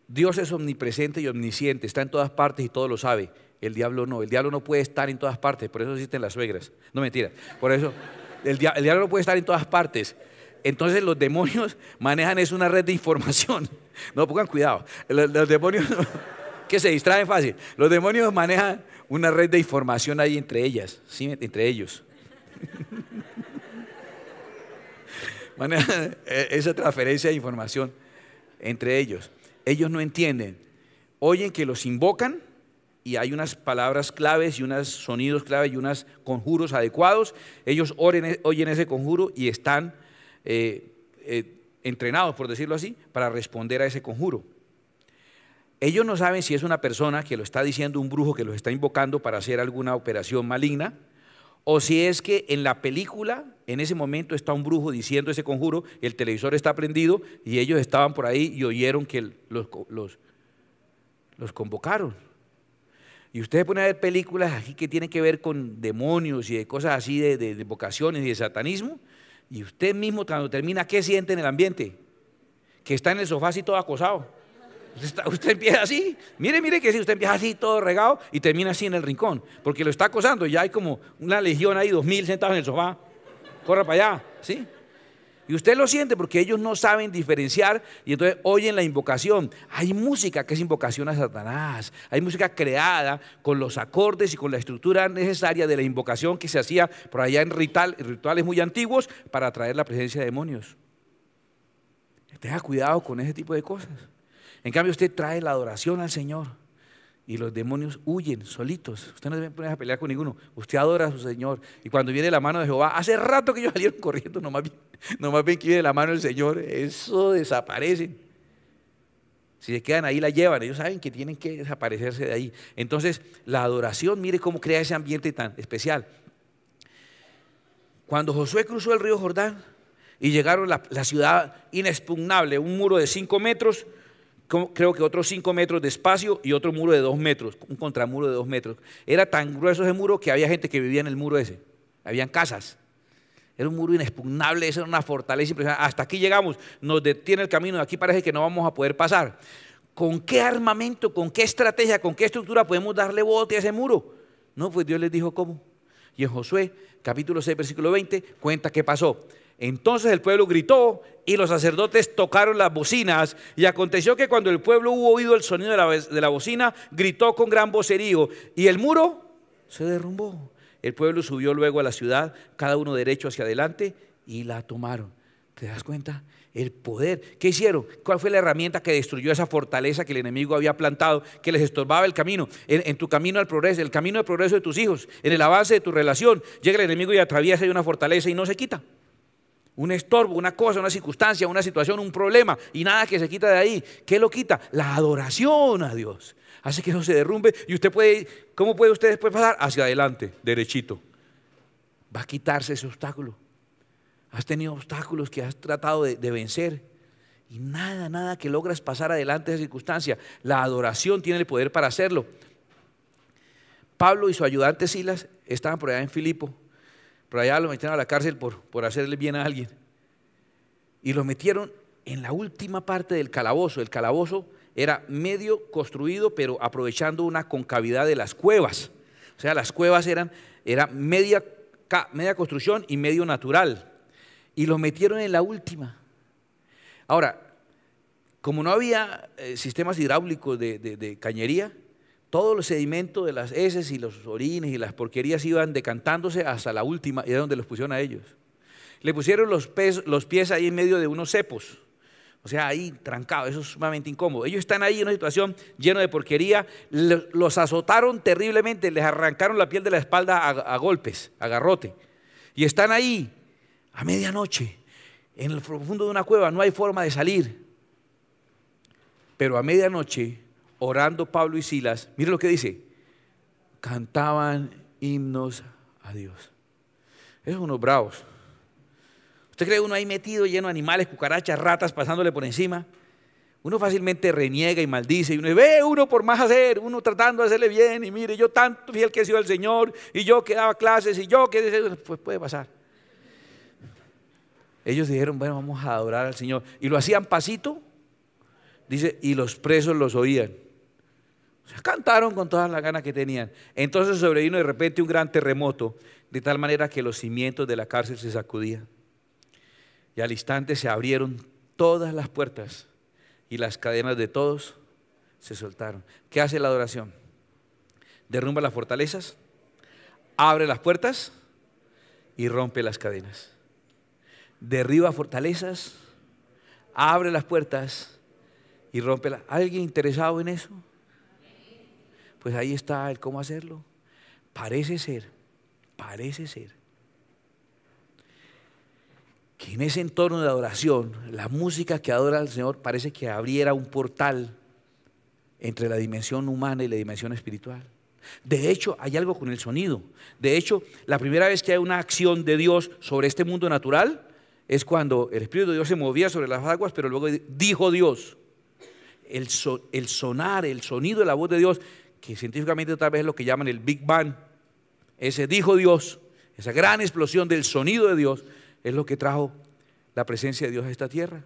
Dios es omnipresente y omnisciente, está en todas partes y todo lo sabe. El diablo no, el diablo no puede estar en todas partes, por eso existen las suegras. No mentira, por eso el, diablo, no puede estar en todas partes. Entonces los demonios manejan es una red de información. No pongan cuidado, los, demonios que se distraen fácil. Los demonios manejan una red de información ahí entre ellas, ¿sí? entre ellos. E-, esa transferencia de información entre ellos. Ellos no entienden. Oyen que los invocan y hay unas palabras claves y unos sonidos claves y unos conjuros adecuados. Ellos e-, oyen ese conjuro y están eh, eh, entrenados, por decirlo así, para responder a ese conjuro. Ellos no saben si es una persona que lo está diciendo un brujo que los está invocando para hacer alguna operación maligna o si es que en la película, en ese momento está un brujo diciendo ese conjuro, el televisor está prendido y ellos estaban por ahí y oyeron que los, convocaron. Y ustedes pone a ver películas aquí que tienen que ver con demonios y de cosas así, de, de, de vocaciones y de satanismo, y usted mismo cuando termina, ¿qué siente en el ambiente? Que está en el sofá así todo acosado. Pues usted, empieza así, mire, mire que si usted empieza así todo regado y termina así en el rincón, porque lo está acosando y ya hay como una legión ahí, dos mil sentados en el sofá, corre para allá, ¿sí? Y usted lo siente porque ellos no saben diferenciar y entonces oyen la invocación. Hay música que es invocación a Satanás. Hay música creada con los acordes y con la estructura necesaria de la invocación que se hacía por allá en rituales muy antiguos para atraer la presencia de demonios. Tenga cuidado con ese tipo de cosas. En cambio, usted trae la adoración al Señor y los demonios huyen solitos. Usted no debe poner a pelear con ninguno. Usted adora a su Señor. Y cuando viene la mano de Jehová, hace rato que ellos salieron corriendo, nomás bien, bien que viene la mano del Señor, eso desaparecen. Si se quedan ahí, la llevan. Ellos saben que tienen que desaparecerse de ahí. Entonces, la adoración, mire cómo crea ese ambiente tan especial. Cuando Josué cruzó el río Jordán y llegaron a la ciudad inexpugnable, un muro de cinco metros, creo que otros 5 metros de espacio y otro muro de 2 metros, un contramuro de 2 metros. Era tan grueso ese muro que había gente que vivía en el muro ese. Habían casas. Era un muro inexpugnable, era una fortaleza impresionante. Hasta aquí llegamos, nos detiene el camino, aquí parece que no vamos a poder pasar. ¿Con qué armamento, con qué estrategia, con qué estructura podemos darle bote a ese muro? No, pues Dios les dijo cómo. Y en Josué, capítulo 6, versículo 20, cuenta qué pasó. Entonces el pueblo gritó y los sacerdotes tocaron las bocinas. Y aconteció que cuando el pueblo hubo oído el sonido de la, de la bocina, gritó con gran vocerío. Y el muro se derrumbó. El pueblo subió luego a la ciudad, cada uno derecho hacia adelante, y la tomaron. ¿Te das cuenta? El poder. ¿Qué hicieron? ¿Cuál fue la herramienta que destruyó esa fortaleza que el enemigo había plantado, que les estorbaba el camino? En, tu camino al progreso, el camino al progreso de tus hijos, en el avance de tu relación, llega el enemigo y atraviesa una fortaleza y no se quita un estorbo, una cosa, una circunstancia, una situación, un problema y nada que se quita de ahí. ¿Qué lo quita? La adoración a Dios. Hace que no se derrumbe y usted puede, ¿cómo puede usted después pasar? Hacia adelante, derechito. Va a quitarse ese obstáculo. Has tenido obstáculos que has tratado de, vencer y nada, nada que logras pasar adelante de esa circunstancia. La adoración tiene el poder para hacerlo. Pablo y su ayudante Silas estaban por allá en Filipo pero allá lo metieron a la cárcel por, hacerle bien a alguien. Y lo metieron en la última parte del calabozo. El calabozo era medio construido, pero aprovechando una concavidad de las cuevas. O sea, las cuevas eran era media, construcción y medio natural. Y lo metieron en la última. Ahora, como no había eh, sistemas hidráulicos de cañería, todo los sedimento de las heces y los orines y las porquerías iban decantándose hasta la última, y era donde los pusieron a ellos. Le pusieron los, pies ahí en medio de unos cepos, o sea, ahí trancado, eso es sumamente incómodo. Ellos están ahí en una situación llena de porquería, los azotaron terriblemente, les arrancaron la piel de la espalda a, a golpes, a garrote, y están ahí a medianoche, en el profundo de una cueva, no hay forma de salir. Pero a medianoche orando Pablo y Silas, mire lo que dice, cantaban himnos a Dios. Esos unos bravos. ¿Usted cree uno ahí metido, lleno de animales, cucarachas, ratas pasándole por encima? Uno fácilmente reniega y maldice y uno ve uno por más hacer, uno tratando de hacerle bien y mire, yo tanto fiel que he sido al Señor y yo que daba clases y yo que... Pues puede pasar. Ellos dijeron, bueno, vamos a adorar al Señor. Y lo hacían pasito, dice, y los presos los oían. Cantaron con todas las ganas que tenían. Entonces sobrevino de repente un gran terremoto, de tal manera que los cimientos de la cárcel se sacudían. Y al instante se abrieron todas las puertas y las cadenas de todos se soltaron. ¿Qué hace la adoración? Derrumba las fortalezas, abre las puertas y rompe las cadenas. Derriba fortalezas, abre las puertas y rompe las... ¿Alguien interesado en eso? pues ahí está el cómo hacerlo. Parece ser, parece ser, que en ese entorno de adoración, la música que adora al Señor parece que abriera un portal entre la dimensión humana y la dimensión espiritual. De hecho, hay algo con el sonido. De hecho, la primera vez que hay una acción de Dios sobre este mundo natural es cuando el Espíritu de Dios se movía sobre las aguas, pero luego dijo Dios. El, sonar, el sonido de la voz de Dios que científicamente tal vez es lo que llaman el Big Bang, ese dijo Dios, esa gran explosión del sonido de Dios, es lo que trajo la presencia de Dios a esta tierra.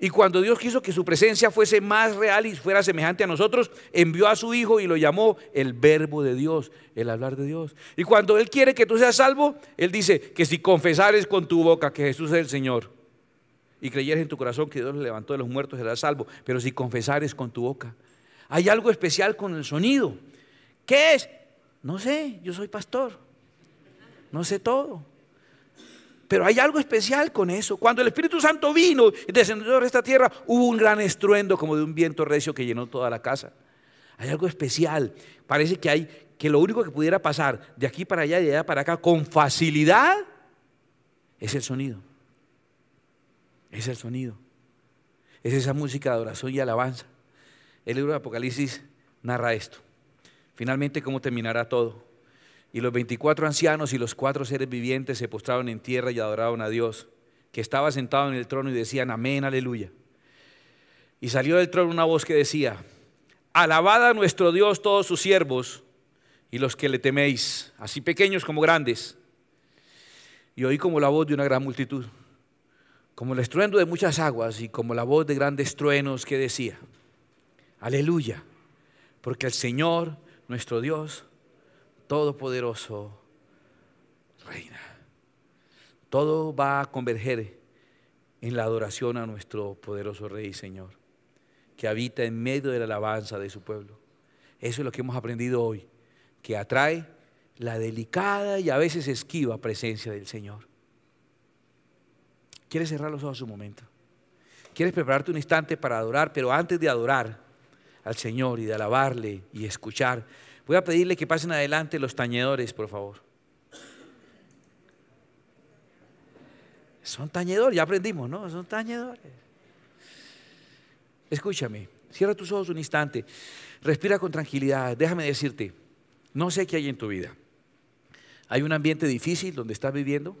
Y cuando Dios quiso que su presencia fuese más real y fuera semejante a nosotros, envió a su Hijo y lo llamó el verbo de Dios, el hablar de Dios. Y cuando Él quiere que tú seas salvo, Él dice que si confesares con tu boca que Jesús es el Señor y creyeres en tu corazón que Dios le levantó de los muertos, serás salvo. Pero si confesares con tu boca, hay algo especial con el sonido. ¿Qué es? No sé, yo soy pastor. No sé todo. Pero hay algo especial con eso. Cuando el Espíritu Santo vino y descendió sobre esta tierra, hubo un gran estruendo como de un viento recio que llenó toda la casa. Hay algo especial. Parece que hay que lo único que pudiera pasar de aquí para allá y de allá para acá con facilidad es el sonido. Es el sonido. Es esa música de oración y alabanza el libro de Apocalipsis narra esto. Finalmente, cómo terminará todo. Y los veinticuatro ancianos y los cuatro seres vivientes se postraron en tierra y adoraron a Dios, que estaba sentado en el trono y decían, amén, aleluya. Y salió del trono una voz que decía, alabad a nuestro Dios todos sus siervos y los que le teméis, así pequeños como grandes. Y oí como la voz de una gran multitud, como el estruendo de muchas aguas y como la voz de grandes truenos que decía, Aleluya. Porque el Señor, nuestro Dios, Todopoderoso, reina. Todo va a converger en la adoración a nuestro poderoso Rey y Señor, que habita en medio de la alabanza de su pueblo. Eso es lo que hemos aprendido hoy, que atrae la delicada y a veces esquiva presencia del Señor. ¿Quieres cerrar los ojos un momento? ¿Quieres prepararte un instante para adorar? Pero antes de adorar, al Señor y de alabarle y escuchar. Voy a pedirle que pasen adelante los tañedores, por favor. Son tañedores, ya aprendimos, ¿no? Son tañedores. Escúchame, cierra tus ojos un instante, respira con tranquilidad, déjame decirte, no sé qué hay en tu vida. Hay un ambiente difícil donde estás viviendo.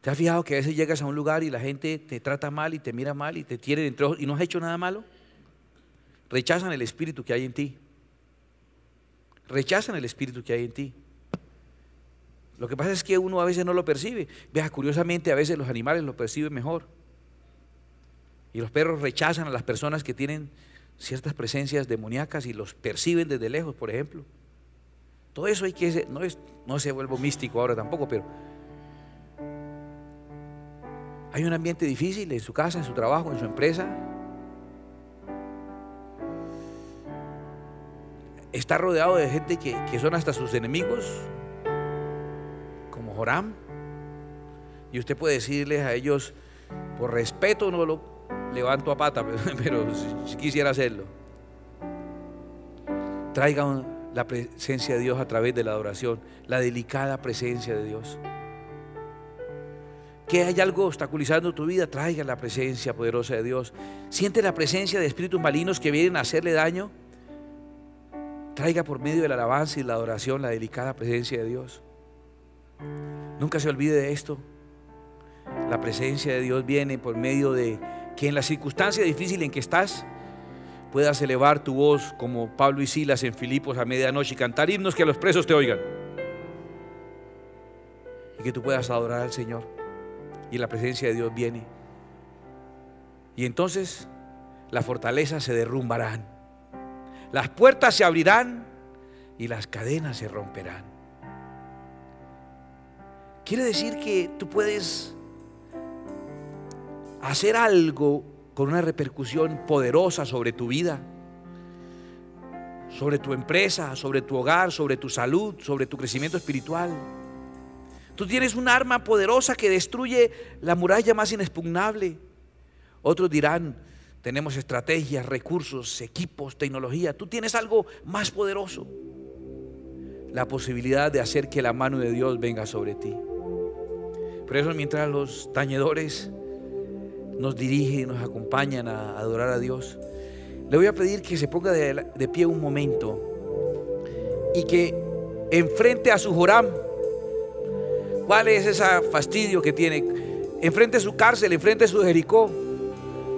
¿Te has fijado que a veces llegas a un lugar y la gente te trata mal y te mira mal y te tiene entre ojos y no has hecho nada malo? rechazan el espíritu que hay en ti. Rechazan el espíritu que hay en ti. Lo que pasa es que uno a veces no lo percibe. Vea, curiosamente a veces los animales lo perciben mejor. Y los perros rechazan a las personas que tienen ciertas presencias demoníacas y los perciben desde lejos, por ejemplo. Todo eso hay que... No, es, no se vuelvo místico ahora tampoco, pero... Hay un ambiente difícil en su casa, en su trabajo, en su empresa, está rodeado de gente que, son hasta sus enemigos, como Joram. Y usted puede decirles a ellos, por respeto no lo levanto a pata, pero, si quisiera hacerlo. Traigan la presencia de Dios a través de la adoración, la delicada presencia de Dios. Que hay algo obstaculizando tu vida, traiga la presencia poderosa de Dios. Siente la presencia de espíritus malignos que vienen a hacerle daño. Traiga por medio de la alabanza y la adoración la delicada presencia de Dios. Nunca se olvide de esto. La presencia de Dios viene por medio de que en la circunstancia difícil en que estás puedas elevar tu voz como Pablo y Silas en Filipos a medianoche y cantar himnos que a los presos te oigan. Y que tú puedas adorar al Señor. Y la presencia de Dios viene. Y entonces las fortalezas se derrumbarán. Las puertas se abrirán y las cadenas se romperán. Quiere decir que tú puedes hacer algo con una repercusión poderosa sobre tu vida, sobre tu empresa, sobre tu hogar, sobre tu salud, sobre tu crecimiento espiritual. Tú tienes un arma poderosa que destruye la muralla más inexpugnable. Otros dirán, tenemos estrategias, recursos, equipos, tecnología. Tú tienes algo más poderoso. La posibilidad de hacer que la mano de Dios venga sobre ti. Por eso mientras los tañedores nos dirigen y nos acompañan a adorar a Dios, le voy a pedir que se ponga de, de pie un momento y que enfrente a su Joram. ¿Cuál es ese fastidio que tiene? Enfrente a su cárcel, enfrente a su Jericó.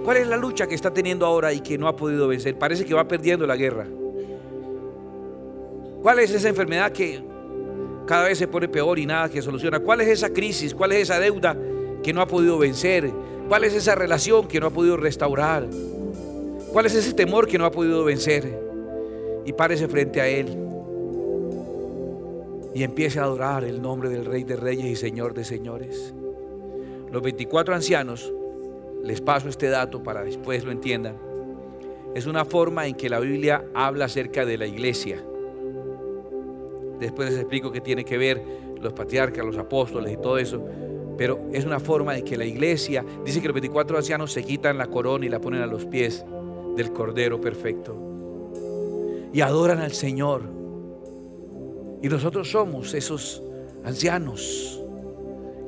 ¿Cuál es la lucha que está teniendo ahora y que no ha podido vencer? Parece que va perdiendo la guerra. ¿Cuál es esa enfermedad que cada vez se pone peor y nada que soluciona? ¿Cuál es esa crisis? ¿Cuál es esa deuda que no ha podido vencer? ¿Cuál es esa relación que no ha podido restaurar? ¿Cuál es ese temor que no ha podido vencer? Y párese frente a Él y empiece a adorar el nombre del Rey de Reyes y Señor de Señores. Los 24 ancianos les paso este dato para después lo entiendan, es una forma en que la Biblia habla acerca de la iglesia. Después les explico qué tiene que ver los patriarcas, los apóstoles y todo eso. Pero es una forma en que la iglesia, dice que los 24 ancianos se quitan la corona y la ponen a los pies del Cordero Perfecto. Y adoran al Señor. Y nosotros somos esos ancianos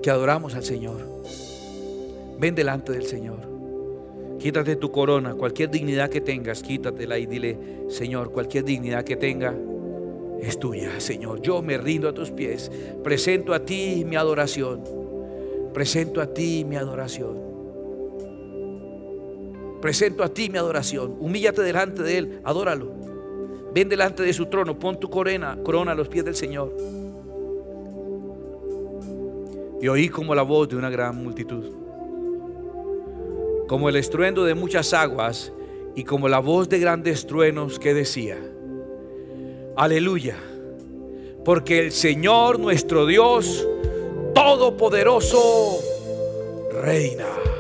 que adoramos al Señor. Ven delante del Señor. Quítate tu corona, cualquier dignidad que tengas, quítatela y dile, Señor, cualquier dignidad que tenga es tuya, Señor. Yo me rindo a tus pies. Presento a ti mi adoración. Presento a ti mi adoración. Presento a ti mi adoración. Humíllate delante de Él, adóralo. Ven delante de su trono, pon tu corona, corona a los pies del Señor. Y oí como la voz de una gran multitud como el estruendo de muchas aguas y como la voz de grandes truenos que decía, aleluya, porque el Señor nuestro Dios Todopoderoso reina.